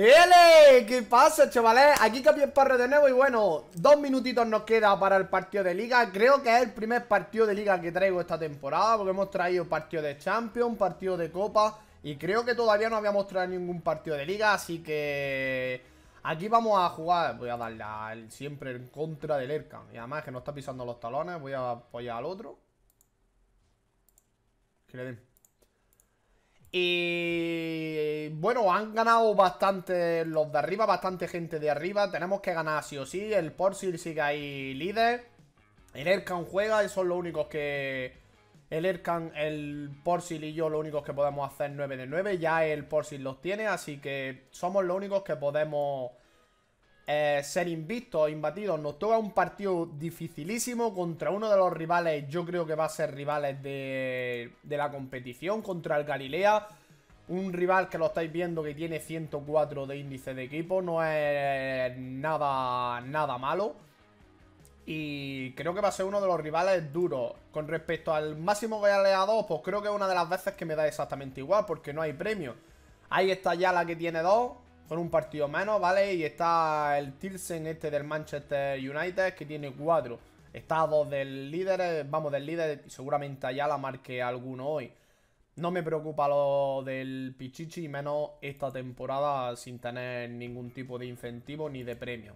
¡Ele! ¿Qué pasa, chavales? Aquí el par de nuevo y bueno, dos minutitos nos queda para el partido de Liga. Creo que es el primer partido de Liga que traigo esta temporada porque hemos traído partido de Champions, partido de Copa y creo que todavía no habíamos traído ningún partido de Liga, así que... Aquí vamos a jugar, voy a darle siempre en contra del Erkan Y además que no está pisando los talones, voy a apoyar al otro Que le den y bueno, han ganado bastante los de arriba, bastante gente de arriba. Tenemos que ganar sí o sí. El Porcil sigue ahí líder. El Erkan juega y son los únicos que... El Erkan, el Porcil y yo los únicos que podemos hacer 9 de 9. Ya el Porcil los tiene, así que somos los únicos que podemos eh, ser o imbatidos. Nos toca un partido dificilísimo contra uno de los rivales, yo creo que va a ser rivales de, la competición, contra el Galilea. Un rival que lo estáis viendo que tiene 104 de índice de equipo, no es nada, nada malo. Y creo que va a ser uno de los rivales duros. Con respecto al máximo goleador, pues creo que es una de las veces que me da exactamente igual, porque no hay premio. Ahí está ya la que tiene dos con un partido menos, ¿vale? Y está el Tilsen este del Manchester United que tiene cuatro. Está dos del líder, vamos, del líder seguramente allá la marque alguno hoy. No me preocupa lo del Pichichi, menos esta temporada sin tener ningún tipo de incentivo ni de premio.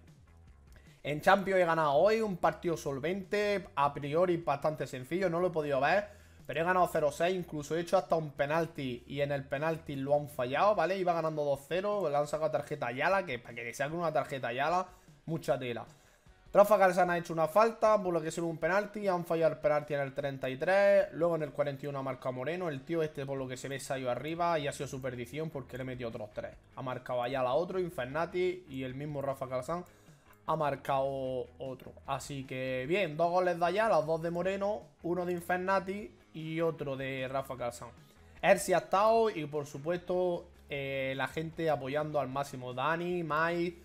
En Champions he ganado hoy un partido solvente, a priori bastante sencillo, no lo he podido ver pero he ganado 0-6, incluso he hecho hasta un penalti y en el penalti lo han fallado, ¿vale? Iba ganando 2-0, le han sacado tarjeta Yala, que para que le saquen una tarjeta Yala, mucha tela. Rafa Garzán ha hecho una falta, por lo que sirve un penalti, han fallado el penalti en el 33, luego en el 41 ha marcado Moreno, el tío este por lo que se ve salió arriba y ha sido su perdición porque le metió otros tres. Ha marcado allá la otro, Infernati y el mismo Rafa Garzán ha marcado otro. Así que bien, dos goles de allá, los dos de Moreno, uno de Infernati y otro de Rafa Calzán. Ersi ha estado y por supuesto eh, la gente apoyando al máximo. Dani, Mai,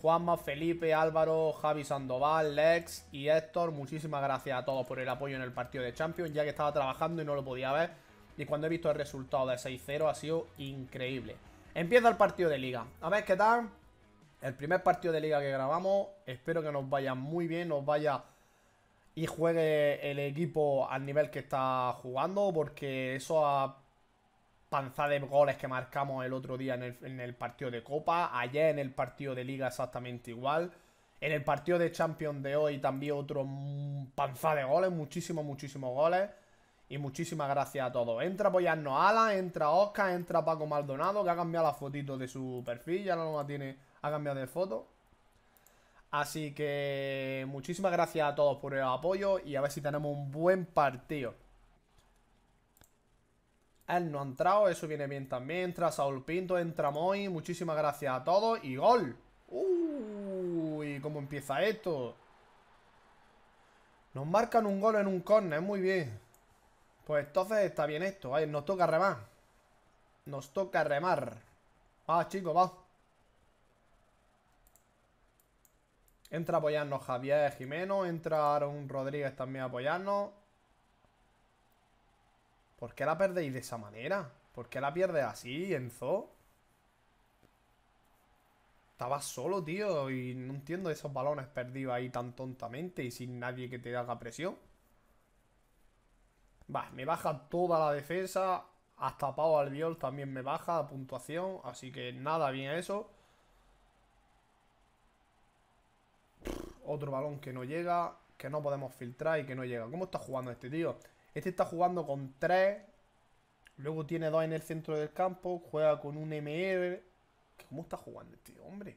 Juanma, Felipe, Álvaro, Javi Sandoval, Lex y Héctor. Muchísimas gracias a todos por el apoyo en el partido de Champions, ya que estaba trabajando y no lo podía ver. Y cuando he visto el resultado de 6-0 ha sido increíble. Empieza el partido de liga. A ver qué tal. El primer partido de liga que grabamos. Espero que nos vaya muy bien, nos vaya y juegue el equipo al nivel que está jugando, porque eso ha panza de goles que marcamos el otro día en el, partido de Copa, ayer en el partido de Liga exactamente igual, en el partido de Champions de hoy también otro panza de goles, muchísimos, muchísimos goles. Y muchísimas gracias a todos. Entra apoyarnos pues Alan, entra Oscar, entra Paco Maldonado, que ha cambiado la fotito de su perfil, ya no la tiene, ha cambiado de foto. Así que muchísimas gracias a todos por el apoyo y a ver si tenemos un buen partido. Él no ha entrado, eso viene bien también. Entra Saul Pinto, entra Moy. Muchísimas gracias a todos y gol. Uy, ¿cómo empieza esto? Nos marcan un gol en un corner, muy bien. Pues entonces está bien esto. nos toca remar. Nos toca remar. Va, chicos, va. Entra a apoyarnos Javier Jimeno. Entra Aaron Rodríguez también a apoyarnos. ¿Por qué la perdéis de esa manera? ¿Por qué la pierdes así, Enzo? Estaba solo, tío, y no entiendo esos balones perdidos ahí tan tontamente y sin nadie que te haga presión. Va, me baja toda la defensa, hasta Pau Albiol también me baja puntuación, así que nada bien eso. otro balón que no llega, que no podemos filtrar y que no llega. ¿Cómo está jugando este tío? Este está jugando con 3, luego tiene 2 en el centro del campo, juega con un MR. ¿Cómo está jugando este hombre?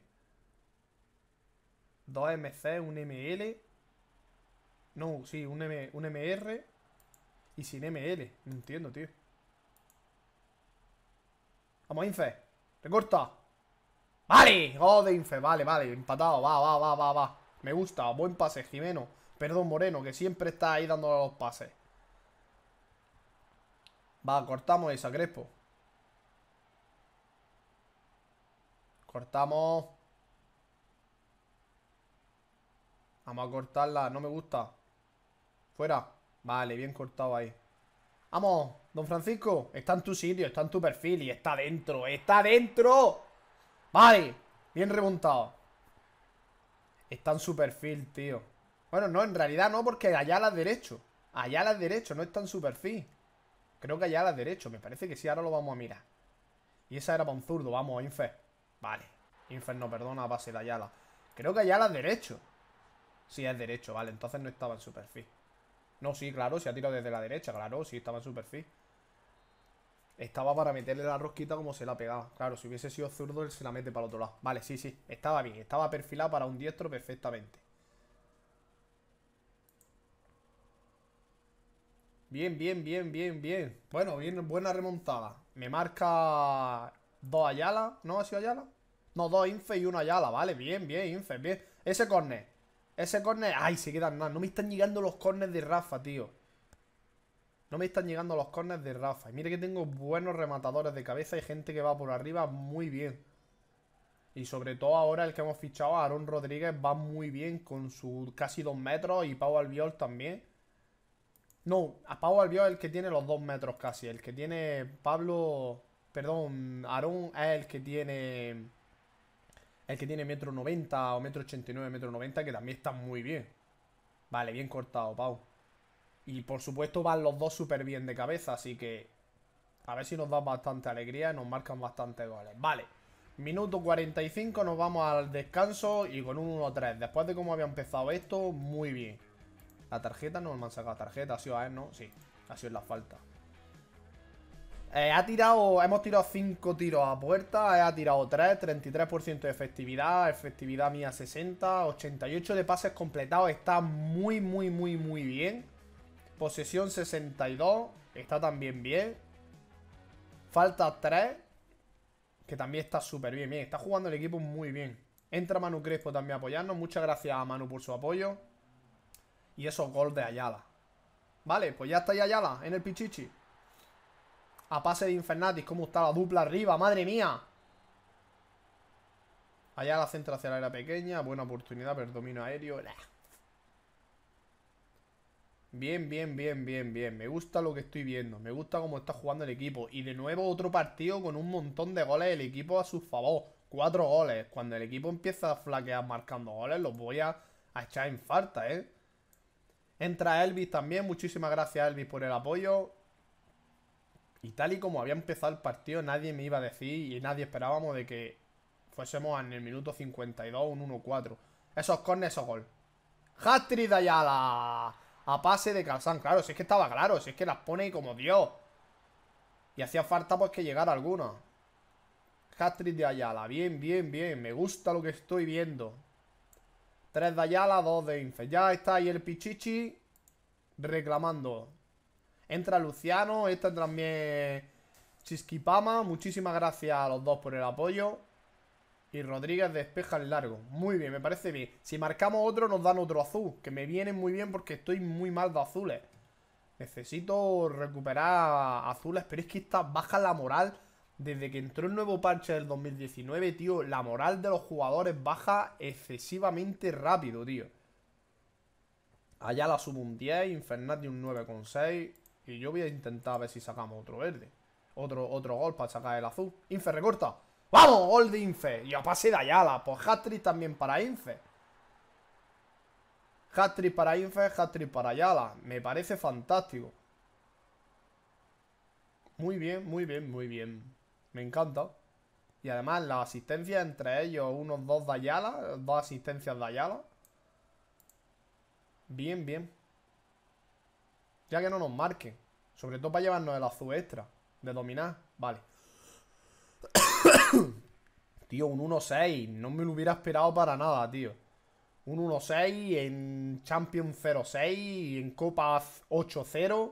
2 MC, un ML. No, sí, un, un MR y sin ML. No entiendo, tío. Vamos, Infe. Recorta. Vale, gol de Infe. Vale, vale. Empatado. Va, va, va, va, va me gusta. Buen pase, Jimeno. Perdón, Moreno, que siempre está ahí dando los pases. Va, cortamos esa, Crespo. Cortamos. Vamos a cortarla, no me gusta. Fuera. Vale, bien cortado ahí. Vamos, don Francisco. Está en tu sitio, está en tu perfil y está dentro, está dentro. Vale, bien remontado. Está en su perfil, tío. Bueno, no, en realidad no, porque allá la derecho. Allá la derecho, no está en su perfil. Creo que allá la derecho, me parece que sí, ahora lo vamos a mirar. Y esa era para un zurdo, vamos, Infer. Vale. Infer no, perdona, va a ser Ayala. Creo que Ayala la derecho. Sí, es derecho, vale. Entonces no estaba en su perfil. No, sí, claro, se ha tirado desde la derecha, claro, sí, estaba en su perfil. Estaba para meterle la rosquita como se la pegaba. Claro, si hubiese sido zurdo, él se la mete para el otro lado. Vale, sí, sí. Estaba bien. Estaba perfilada para un diestro perfectamente. Bien, bien, bien, bien, bien. Bueno, bien, buena remontada. Me marca dos Ayala. ¿No ha sido Ayala? No, dos Infe y una Ayala. Vale, bien, bien, Infe, bien. Ese corner. Ese corner. Ay, se quedan nada. No me están llegando los corners de Rafa, tío. No me están llegando los corners de Rafa. Y mire que tengo buenos rematadores de cabeza y gente que va por arriba muy bien. Y sobre todo ahora el que hemos fichado, Aaron Rodríguez, va muy bien con sus casi dos metros y Pau Albiol también. No, a Pau Albiol es el que tiene los dos metros casi. El que tiene Pablo... Perdón, Aaron es el que tiene... El que tiene metro noventa o metro 89, metro noventa que también está muy bien. Vale, bien cortado, Pau. Y por supuesto van los dos súper bien de cabeza, así que a ver si nos dan bastante alegría y nos marcan bastantes goles. Vale, minuto 45, nos vamos al descanso y con un 1-3. Después de cómo había empezado esto, muy bien. La tarjeta no me han sacado tarjeta, ha sido a él, ¿no? Sí, ha sido la falta. Eh, ha tirado, hemos tirado 5 tiros a puerta, eh, ha tirado 3, 33% de efectividad, efectividad mía 60, 88 de pases completados, está muy, muy, muy, muy bien. Posesión 62. Está también bien. Falta 3. Que también está súper bien. Bien, está jugando el equipo muy bien. Entra Manu Crespo también a apoyarnos. Muchas gracias a Manu por su apoyo. Y esos gol de Ayala. Vale, pues ya está Ayala en el Pichichi. A pase de Infernatis. ¿Cómo está la dupla arriba? ¡Madre mía! Ayala centra hacia la era pequeña. Buena oportunidad, pero domino aéreo. Bien, bien, bien, bien, bien. Me gusta lo que estoy viendo. Me gusta cómo está jugando el equipo. Y de nuevo otro partido con un montón de goles el equipo a su favor. Cuatro goles. Cuando el equipo empieza a flaquear marcando goles, los voy a, echar en falta, ¿eh? Entra Elvis también. Muchísimas gracias, Elvis, por el apoyo. Y tal y como había empezado el partido, nadie me iba a decir y nadie esperábamos de que fuésemos en el minuto 52 un 1-4. Esos cornes, esos gol. ¡Hastrid Dayala! a pase de calzán. Claro, si es que estaba claro, si es que las pone como Dios. Y hacía falta pues que llegara alguna. hat de Ayala. Bien, bien, bien. Me gusta lo que estoy viendo. Tres de Ayala, dos de Infe. Ya está ahí el Pichichi reclamando. Entra Luciano, entra este también Chisquipama. Muchísimas gracias a los dos por el apoyo. Y Rodríguez despeja el largo. Muy bien, me parece bien. Si marcamos otro, nos dan otro azul. Que me viene muy bien porque estoy muy mal de azules. Necesito recuperar azules, pero es que está baja la moral. Desde que entró el nuevo parche del 2019, tío, la moral de los jugadores baja excesivamente rápido, tío. Allá la subo un 10, Infernati un 9,6. Y yo voy a intentar ver si sacamos otro verde. Otro, otro gol para sacar el azul. Infer, recorta. ¡Vamos! Gol de Infe. Y a pase de Ayala. Pues hat también para Infe. hat para Infe, hat para Ayala. Me parece fantástico. Muy bien, muy bien, muy bien. Me encanta. Y además la asistencia entre ellos, unos dos de Ayala, dos asistencias de Ayala. Bien, bien. Ya que no nos marque. Sobre todo para llevarnos el azul extra. De dominar. Vale tío, un 1-6. No me lo hubiera esperado para nada, tío. Un 1-6 en Champions 0-6, en Copa 8-0.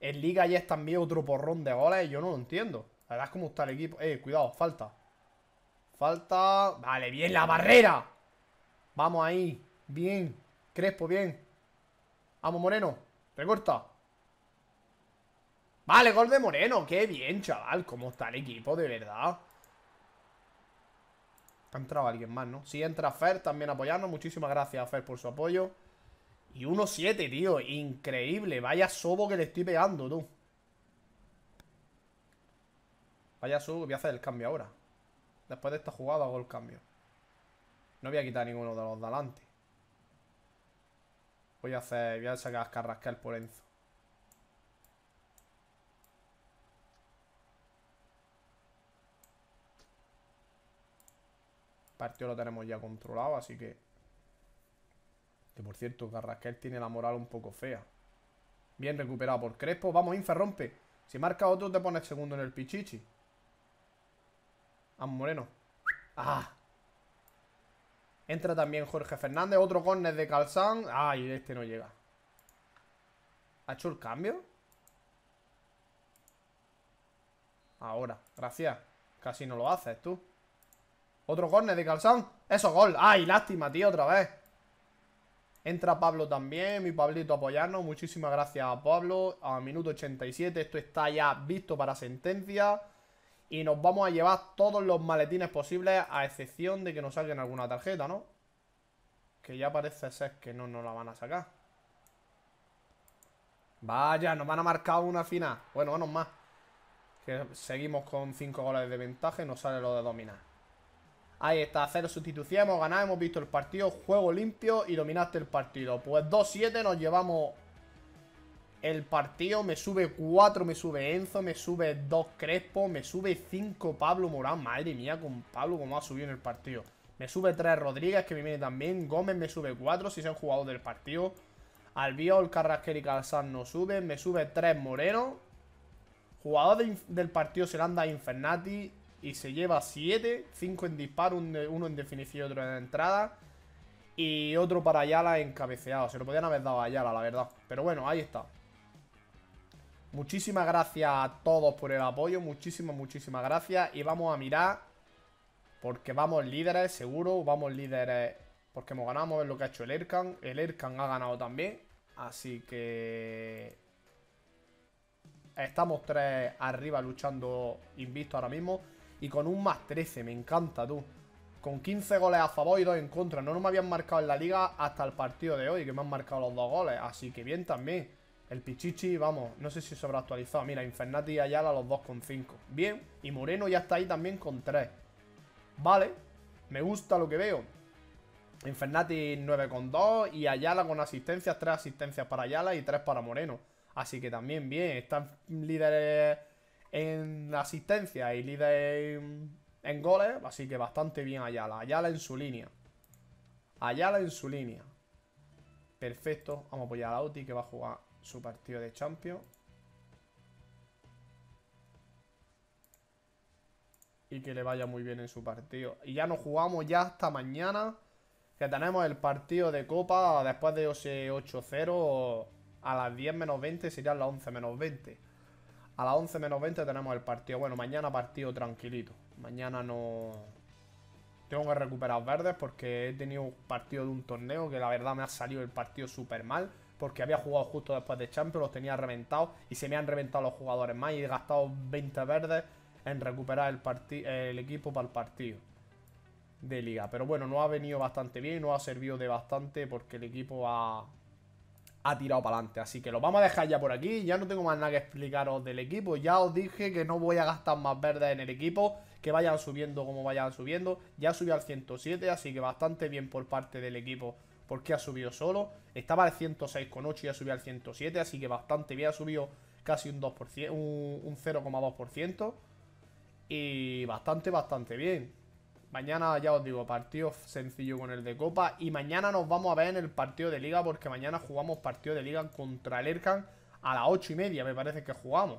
En Liga ya es también otro porrón de goles. Yo no lo entiendo. La verdad es como está el equipo. Eh, cuidado, falta. Falta. Vale, bien la barrera. Vamos ahí. Bien. Crespo, bien. Vamos, Moreno. Recorta. Vale, gol de Moreno. Qué bien, chaval. ¿Cómo está el equipo, de verdad? Ha entrado alguien más, ¿no? si entra Fer también apoyando. Muchísimas gracias a Fer por su apoyo. Y 1-7, tío. Increíble. Vaya sobo que le estoy pegando, tú. Vaya sobo. Voy a hacer el cambio ahora. Después de esta jugada hago el cambio. No voy a quitar ninguno de los de adelante. Voy a hacer... Voy a sacar Carrascal por Enzo. partido lo tenemos ya controlado, así que... Que por cierto, Carrasquel tiene la moral un poco fea. Bien recuperado por Crespo. Vamos, Inferrompe. Si marca otro, te pones segundo en el Pichichi. a Moreno. ¡Ah! Entra también Jorge Fernández. Otro córner de Calzán. ¡Ay, este no llega! ¿Ha hecho el cambio? Ahora, gracias. Casi no lo haces tú. Otro córner de calzón. Eso, gol. Ay, lástima, tío, otra vez. Entra Pablo también, mi Pablito apoyarnos. Muchísimas gracias a Pablo. A minuto 87, esto está ya visto para sentencia. Y nos vamos a llevar todos los maletines posibles, a excepción de que nos salgan alguna tarjeta, ¿no? Que ya parece ser que no nos la van a sacar. Vaya, nos van a marcar una final. Bueno, menos más. Que seguimos con 5 goles de ventaja y nos sale lo de dominar. Ahí está, cero sustitución, hemos ganado, hemos visto el partido, juego limpio y dominaste el partido. Pues 2-7 nos llevamos el partido, me sube 4, me sube Enzo, me sube 2 Crespo, me sube 5 Pablo Morán. Madre mía, con Pablo como ha subido en el partido. Me sube 3 Rodríguez, que me viene también. Gómez me sube 4, si son jugadores del partido. Albiol, Carrasquer y Calzán no suben. Me sube 3 Moreno. Jugador del partido serán da Infernati, y se lleva 7, 5 en disparo, uno en definición y otro en entrada. Y otro para Yala encabeceado. Se lo podían haber dado a Yala, la verdad. Pero bueno, ahí está. Muchísimas gracias a todos por el apoyo. Muchísimas, muchísimas gracias. Y vamos a mirar. Porque vamos líderes, seguro. Vamos líderes. Porque hemos ganado. en lo que ha hecho el Erkan. El Erkan ha ganado también. Así que... Estamos tres arriba luchando invicto ahora mismo. Y con un más 13, me encanta, tú. Con 15 goles a favor y 2 en contra. No, no me habían marcado en la liga hasta el partido de hoy, que me han marcado los dos goles. Así que bien también. El Pichichi, vamos, no sé si sobreactualizado. Mira, Infernati y Ayala los con 5. Bien. Y Moreno ya está ahí también con 3. Vale. Me gusta lo que veo. Infernati con 2. y Ayala con asistencias, 3 asistencias para Ayala y 3 para Moreno. Así que también bien, están líderes en asistencia y líder en, goles, así que bastante bien Ayala. Ayala en su línea. Ayala en su línea. Perfecto. Vamos a apoyar a Lauti que va a jugar su partido de Champions. Y que le vaya muy bien en su partido. Y ya nos jugamos ya hasta mañana. Que tenemos el partido de Copa después de 8-0 a las 10 menos 20. Serían las 11 menos 20. A las 11 menos 20 tenemos el partido. Bueno, mañana partido tranquilito. Mañana no... Tengo que recuperar verdes porque he tenido un partido de un torneo que la verdad me ha salido el partido súper mal. Porque había jugado justo después de Champions, los tenía reventados y se me han reventado los jugadores más y he gastado 20 verdes en recuperar el, el equipo para el partido de liga. Pero bueno, no ha venido bastante bien, no ha servido de bastante porque el equipo ha, ha tirado para adelante. Así que lo vamos a dejar ya por aquí. Ya no tengo más nada que explicaros del equipo. Ya os dije que no voy a gastar más verdes en el equipo. Que vayan subiendo como vayan subiendo. Ya subió al 107, así que bastante bien por parte del equipo. Porque ha subido solo. Estaba al 106,8 y ha subido al 107. Así que bastante bien. Ha subido casi un 2%, un, un 0,2%. Y bastante, bastante bien. Mañana ya os digo, partido sencillo con el de Copa. Y mañana nos vamos a ver en el partido de Liga, porque mañana jugamos partido de Liga contra el Erkan a las 8 y media, me parece que jugamos.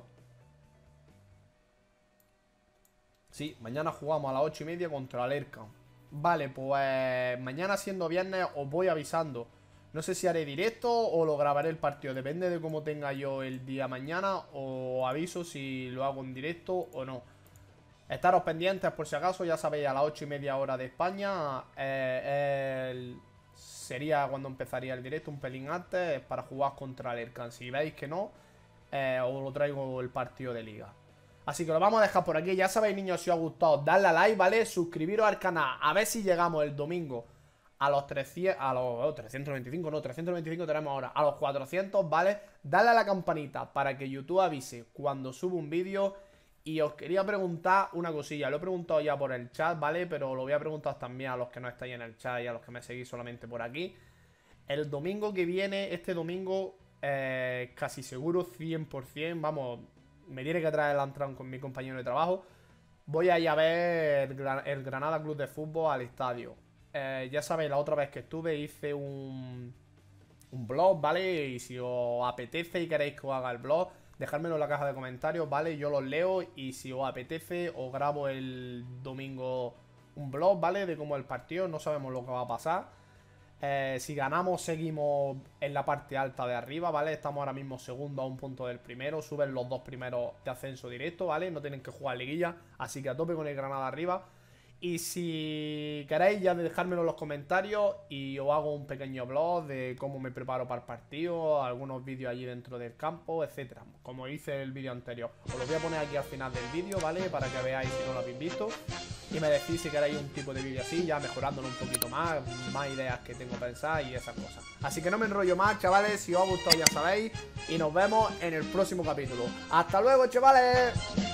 Sí, mañana jugamos a las 8 y media contra el Erkan. Vale, pues mañana siendo viernes os voy avisando. No sé si haré directo o lo grabaré el partido, depende de cómo tenga yo el día mañana o aviso si lo hago en directo o no. Estaros pendientes por si acaso, ya sabéis, a las 8 y media hora de España. Eh, sería cuando empezaría el directo, un pelín antes, para jugar contra el Erkan. Si veis que no, eh, os lo traigo el partido de liga. Así que lo vamos a dejar por aquí. Ya sabéis, niños, si os ha gustado, dadle a like, ¿vale? Suscribiros al canal. A ver si llegamos el domingo a los 300, a los 325, no, 325 tenemos ahora, a los 400, ¿vale? Dadle a la campanita para que YouTube avise cuando suba un vídeo y os quería preguntar una cosilla, lo he preguntado ya por el chat, ¿vale? Pero lo voy a preguntar también a los que no estáis en el chat y a los que me seguís solamente por aquí. El domingo que viene, este domingo, eh, casi seguro, 100%, vamos, me tiene que traer el Antran con mi compañero de trabajo. Voy a ir a ver el, Granada Club de Fútbol al estadio. Eh, ya sabéis, la otra vez que estuve hice un, un blog, ¿vale? Y si os apetece y queréis que os haga el blog dejármelo en la caja de comentarios, ¿vale? Yo los leo y si os apetece os grabo el domingo un blog, ¿vale? De cómo el partido, no sabemos lo que va a pasar. Eh, si ganamos seguimos en la parte alta de arriba, ¿vale? Estamos ahora mismo segundo a un punto del primero, suben los dos primeros de ascenso directo, ¿vale? No tienen que jugar liguilla, así que a tope con el Granada arriba. Y si queréis, ya dejármelo en los comentarios y os hago un pequeño vlog de cómo me preparo para el partido, algunos vídeos allí dentro del campo, etcétera Como hice el vídeo anterior. Os lo voy a poner aquí al final del vídeo, ¿vale? Para que veáis si no lo habéis visto. Y me decís si queréis un tipo de vídeo así, ya mejorándolo un poquito más, más ideas que tengo pensadas y esas cosas. Así que no me enrollo más, chavales. Si os ha gustado ya sabéis. Y nos vemos en el próximo capítulo. ¡Hasta luego, chavales!